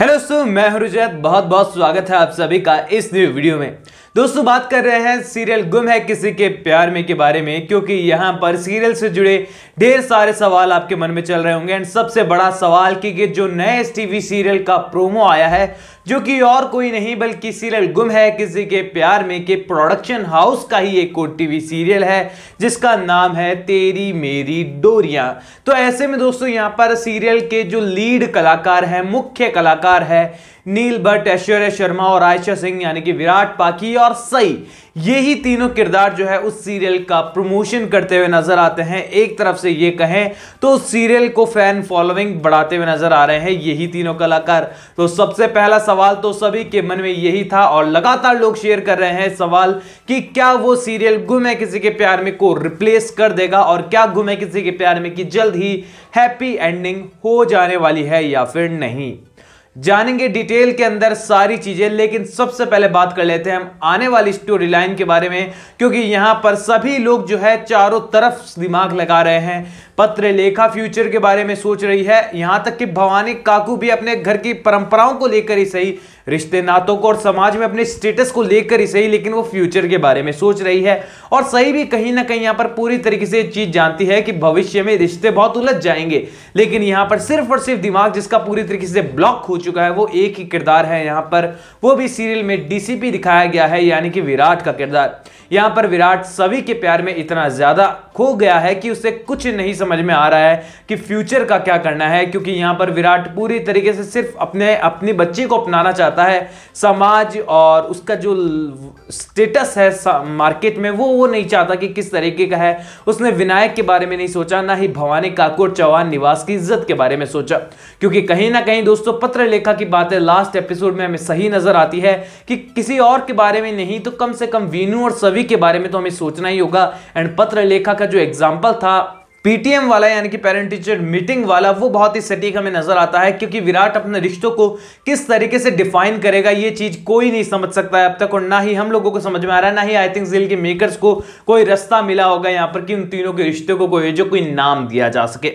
hello दोस्तों मैं हरुजैत बहुत बहुत स्वागत है आप सभी का इस न्यू वीडियो में दोस्तों बात कर रहे हैं सीरियल गुम है किसी के प्यार में के बारे में क्योंकि यहाँ पर सीरियल से जुड़े ढेर सारे सवाल आपके मन में चल रहे होंगे एंड सबसे बड़ा सवाल कि जो नए एस टीवी सीरियल का प्रोमो आया है जो कि और कोई नहीं बल्कि सीरियल गुम है किसी के प्यार में के प्रोडक्शन हाउस का ही एक ओ टीवी सीरियल है जिसका नाम है तेरी मेरी डोरिया तो ऐसे में दोस्तों यहाँ पर सीरियल के जो लीड कलाकार हैं मुख्य कलाकार है नील भट्ट ऐश्वर्य शर्मा और आयशा सिंह यानी कि विराट पाकी और सई ये ही तीनों किरदार जो है उस सीरियल का प्रमोशन करते हुए नजर आते हैं एक तरफ से ये कहें तो उस सीरियल को फैन फॉलोइंग बढ़ाते हुए नजर आ रहे हैं यही तीनों कलाकार तो सबसे पहला सवाल तो सभी के मन में यही था और लगातार लोग शेयर कर रहे हैं सवाल कि क्या वो सीरियल गुम है किसी के प्यार में को रिप्लेस कर देगा और क्या गुम है किसी के प्यार में कि जल्द ही हैप्पी एंडिंग हो जाने वाली है या फिर नहीं जानेंगे डिटेल के अंदर सारी चीज़ें लेकिन सबसे पहले बात कर लेते हैं हम आने वाली स्टोरी लाइन के बारे में क्योंकि यहाँ पर सभी लोग जो है चारों तरफ दिमाग लगा रहे हैं पत्र लेखा फ्यूचर के बारे में सोच रही है यहाँ तक कि भवानी काकू भी अपने घर की परंपराओं को लेकर ही सही रिश्ते नातों को और समाज में अपने स्टेटस को लेकर ही सही लेकिन वो फ्यूचर के बारे में सोच रही है और सही भी कहीं ना कहीं यहाँ पर पूरी तरीके से चीज़ जानती है कि भविष्य में रिश्ते बहुत उलझ जाएंगे लेकिन यहाँ पर सिर्फ और सिर्फ दिमाग जिसका पूरी तरीके से ब्लॉक हो चुका है वो एक ही किरदार है यहाँ पर वो भी सीरियल में डीसीपी दिखाया गया है यानी कि विराट का किरदार यहाँ पर विराट सभी के प्यार में इतना ज़्यादा खो गया है कि उसे कुछ नहीं समझ में आ रहा है कि फ्यूचर का क्या करना है क्योंकि यहाँ पर विराट पूरी तरीके से सिर्फ अपने अपनी बच्ची को अपनाना चाहता है समाज और उसका जो स्टेटस है मार्केट में वो वो नहीं चाहता कि किस तरीके का है उसने विनायक के बारे में नहीं सोचा ना ही भवानी काकुर चौहान निवास की इज्जत के बारे में सोचा क्योंकि कहीं ना कहीं दोस्तों पत्र लेखा की बातें लास्ट एपिसोड में हमें सही नजर आती है कि किसी और के बारे में नहीं तो कम से कम वीनू और सभी के बारे में तो हमें सोचना ही होगा एंड पत्र लेखा का जो एग्जाम्पल था पीटीएम वाला यानी कि पेरेंट टीचर मीटिंग वाला वो बहुत ही सटीक हमें नजर आता है क्योंकि विराट अपने रिश्तों को किस तरीके से डिफाइन करेगा ये चीज कोई नहीं समझ सकता है अब तक और ना ही हम लोगों को समझ में आ रहा है ना ही आई थिंक जिल के मेकर्स को कोई रास्ता मिला होगा यहाँ पर कि उन तीनों के रिश्ते को कोई जो कोई नाम दिया जा सके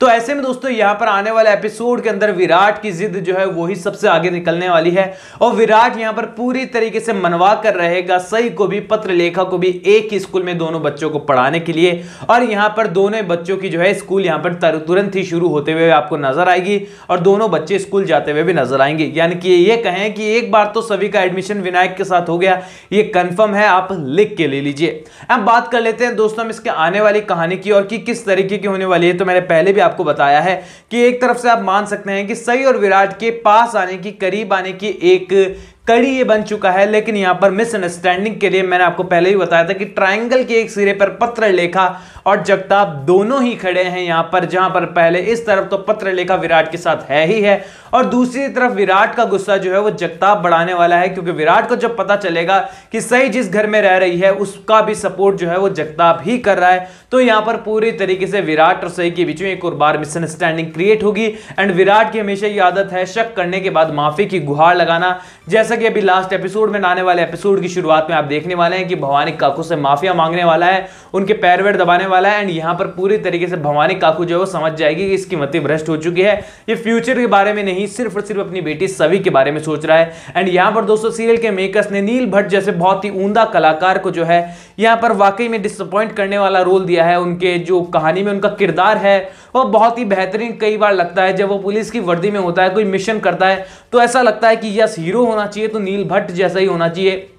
तो ऐसे में दोस्तों यहाँ पर आने वाले एपिसोड के अंदर विराट की जिद जो है वही सबसे आगे निकलने वाली है और विराट यहाँ पर पूरी तरीके से मनवा कर रहेगा सही को भी पत्र लेखा को भी एक ही स्कूल में दोनों बच्चों को पढ़ाने के लिए और यहाँ पर दोनों बच्चों की जो है स्कूल यहाँ पर तुरंत ही शुरू होते हुए आपको नजर आएगी और दोनों बच्चे स्कूल जाते हुए भी नजर आएंगे यानी कि ये कहें कि एक बार तो सभी का एडमिशन विनायक के साथ हो गया ये कन्फर्म है आप लिख के ले लीजिए अब बात कर लेते हैं दोस्तों हम इसके आने वाली कहानी की और कि किस तरीके की होने वाली है तो मैंने पहले भी आपको बताया है कि एक तरफ से आप मान सकते हैं कि सही और विराट के पास आने की करीब आने की एक कड़ी ये बन चुका है लेकिन यहाँ पर मिसअंडरस्टैंडिंग के लिए मैंने आपको पहले ही बताया था कि ट्रायंगल के एक सिरे पर पत्र लेखा और जगताप दोनों ही खड़े हैं यहाँ पर जहाँ पर पहले इस तरफ तो पत्र लेखा विराट के साथ है ही है और दूसरी तरफ विराट का गुस्सा जो है वो जगताप बढ़ाने वाला है क्योंकि विराट को जब पता चलेगा कि सही जिस घर में रह रही है उसका भी सपोर्ट जो है वो जगताप ही कर रहा है तो यहाँ पर पूरी तरीके से विराट और सही के बीच में एक और बार मिसअंडरस्टैंडिंग क्रिएट होगी एंड विराट की हमेशा ये आदत है शक करने के बाद माफी की गुहार लगाना जैसा जैसा कि अभी लास्ट एपिसोड में आने वाले एपिसोड की शुरुआत में आप देखने वाले हैं कि भवानी काकू से माफिया मांगने वाला है उनके पैर पैरवेट दबाने वाला है एंड यहाँ पर पूरी तरीके से भवानी काकू जो है वो समझ जाएगी कि इसकी मती भ्रष्ट हो चुकी है ये फ्यूचर के बारे में नहीं सिर्फ और सिर्फ अपनी बेटी सभी के बारे में सोच रहा है एंड यहाँ पर दोस्तों सीरियल के मेकर्स ने नील भट्ट जैसे बहुत ही ऊंदा कलाकार को जो है यहाँ पर वाकई में डिसअपॉइंट करने वाला रोल दिया है उनके जो कहानी में उनका किरदार है वो बहुत ही बेहतरीन कई बार लगता है जब वो पुलिस की वर्दी में होता है कोई मिशन करता है तो ऐसा लगता है कि यस हीरो होना चाहिए तो नील भट्ट जैसा ही होना चाहिए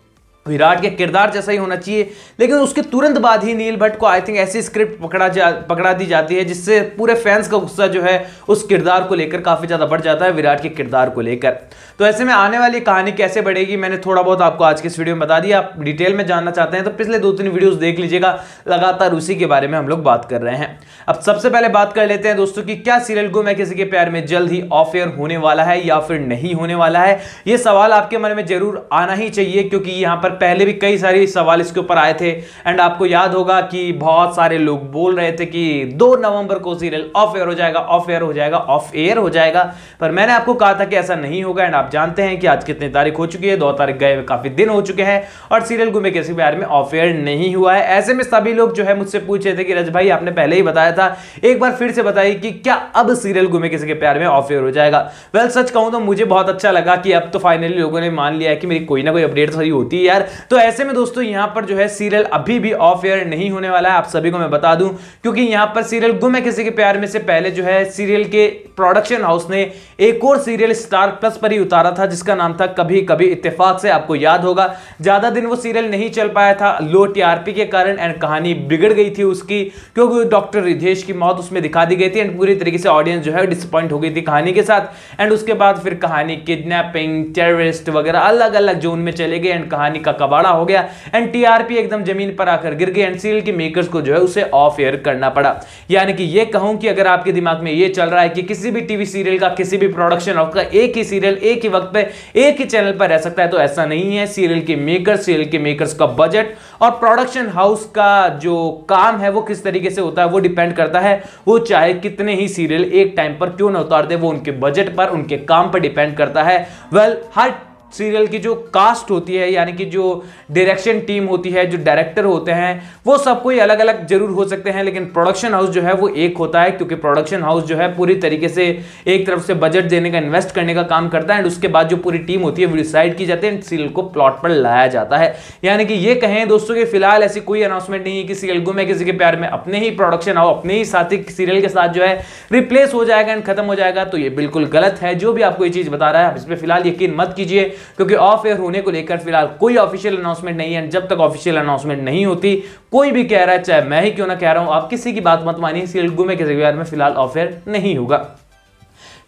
विराट के किरदार जैसा ही होना चाहिए लेकिन उसके तुरंत बाद ही नील भट्ट को आई थिंक ऐसी स्क्रिप्ट पकड़ा जा पकड़ा दी जाती है जिससे पूरे फैंस का गुस्सा जो है उस किरदार को लेकर काफ़ी ज़्यादा बढ़ जाता है विराट के किरदार को लेकर तो ऐसे में आने वाली कहानी कैसे बढ़ेगी मैंने थोड़ा बहुत आपको आज के इस वीडियो में बता दिया आप डिटेल में जानना चाहते हैं तो पिछले दो तीन वीडियोज़ देख लीजिएगा लगातार उसी के बारे में हम लोग बात कर रहे हैं अब सबसे पहले बात कर लेते हैं दोस्तों की क्या सीरियल गुम है किसी के प्यार में जल्द ही ऑफ एयर होने वाला है या फिर नहीं होने वाला है ये सवाल आपके मन में जरूर आना ही चाहिए क्योंकि यहाँ पर पहले भी कई सारे सवाल इसके ऊपर आए थे एंड आपको याद होगा कि बहुत सारे लोग बोल रहे थे कि दो नवंबर को सीरियल ऑफ एयर हो जाएगा ऑफ एयर हो जाएगा ऑफ एयर हो जाएगा पर मैंने आपको कहा था कि ऐसा नहीं होगा एंड आप जानते हैं कि आज कितनी तारीख हो चुकी है दो तारीख गए काफ़ी दिन हो चुके हैं और सीरियल गुमे किसी बारे में ऑफ एयर नहीं हुआ है ऐसे में सभी लोग जो है मुझसे पूछ रहे थे कि रज भाई आपने पहले ही बताया था एक बार फिर से बताइए कि क्या अब सीरियल गुमे किसी के प्यार में ऑफ एयर हो जाएगा वेल well, सच कहूं तो मुझे बहुत अच्छा लगा कि अब तो फाइनली लोगों ने मान लिया है कि मेरी कोई ना कोई अपडेट तो सही होती है यार यार तो ऐसे में दोस्तों यहां पर जो है सीरियल अभी भी ऑफ एयर नहीं होने वाला है आप सभी को मैं बता दूं क्योंकि यहां पर सीरियल गुम है किसी के प्यार में से पहले जो है सीरियल के प्रोडक्शन हाउस ने एक और सीरियल स्टार प्लस पर ही उतारा था जिसका नाम था कभी कभी इतफाक से आपको याद होगा ज़्यादा दिन वो सीरियल नहीं चल पाया था लो टीआरपी के कारण एंड कहानी बिगड़ गई थी उसकी क्योंकि डॉक्टर रिधेश की मौत उसमें दिखा दी गई थी एंड पूरी तरीके से ऑडियंस जो है डिसअपॉइंट हो गई थी कहानी के साथ एंड उसके बाद फिर कहानी किडनेपिंग टेररिस्ट वगैरह अलग अलग जोन में चले गए एंड कहानी का कबाड़ा हो गया एंड टीआरपी एकदम जमीन पर आकर गिर गई एंड सीरियल के मेकर्स को जो है उसे ऑफ एयर करना पड़ा यानी कि यह कहूं कि अगर आपके दिमाग में यह चल रहा है कि किसी भी टीवी सीरियल का किसी भी प्रोडक्शन हाउस का एक ही सीरियल एक ही वक्त पर एक ही चैनल पर रह सकता है तो ऐसा नहीं है सीरियल के मेकर सीरियल के मेकर्स का बजट और प्रोडक्शन हाउस का जो काम है वो किस तरीके से होता है वो डिपेंड करता है वो चाहे कितने ही सीरियल एक टाइम पर क्यों ना उतार दे वो उनके बजट पर उनके काम पर डिपेंड करता है वेल well, हर सीरियल की जो कास्ट होती है यानी कि जो डायरेक्शन टीम होती है जो डायरेक्टर होते हैं वो सब कोई अलग अलग जरूर हो सकते हैं लेकिन प्रोडक्शन हाउस जो है वो एक होता है क्योंकि प्रोडक्शन हाउस जो है पूरी तरीके से एक तरफ से बजट देने का इन्वेस्ट करने का काम करता है एंड उसके बाद जो पूरी टीम होती है वो डिसाइड की जाती है सीरियल को प्लॉट पर लाया जाता है यानी कि ये कहें दोस्तों कि फिलहाल ऐसी कोई अनाउंसमेंट नहीं है कि सीरियल को मैं किसी के प्यार में अपने ही प्रोडक्शन हाउस अपने ही साथी सीरियल के साथ जो है रिप्लेस हो जाएगा एंड खत्म हो जाएगा तो ये बिल्कुल गलत है जो भी आपको ये चीज़ बता रहा है आप इस पर फिलहाल यकीन मत कीजिए क्योंकि ऑफ एयर होने को लेकर फिलहाल कोई ऑफिशियल अनाउंसमेंट नहीं है जब तक ऑफिशियल अनाउंसमेंट नहीं होती कोई भी कह रहा है चाहे मैं ही क्यों ना कह रहा हूं आप किसी की बात मत मानिए में किसी के में फिलहाल ऑफ एयर नहीं होगा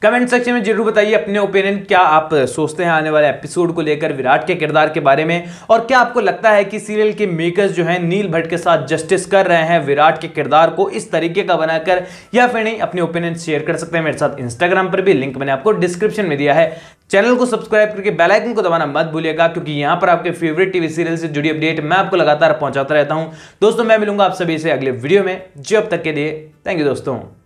कमेंट सेक्शन में जरूर बताइए अपने ओपिनियन क्या आप सोचते हैं आने वाले एपिसोड को लेकर विराट के किरदार के बारे में और क्या आपको लगता है कि सीरियल के मेकर्स जो हैं नील भट्ट के साथ जस्टिस कर रहे हैं विराट के किरदार को इस तरीके का बनाकर या फिर नहीं अपने ओपिनियन शेयर कर सकते हैं मेरे साथ इंस्टाग्राम पर भी लिंक मैंने आपको डिस्क्रिप्शन में दिया है चैनल को सब्सक्राइब करके बेल आइकन को दबाना मत भूलिएगा क्योंकि यहाँ पर आपके फेवरेट टीवी सीरियल से जुड़ी अपडेट मैं आपको लगातार पहुंचाता रहता हूँ दोस्तों मैं मिलूंगा आप सभी से अगले वीडियो में जो अब तक के लिए थैंक यू दोस्तों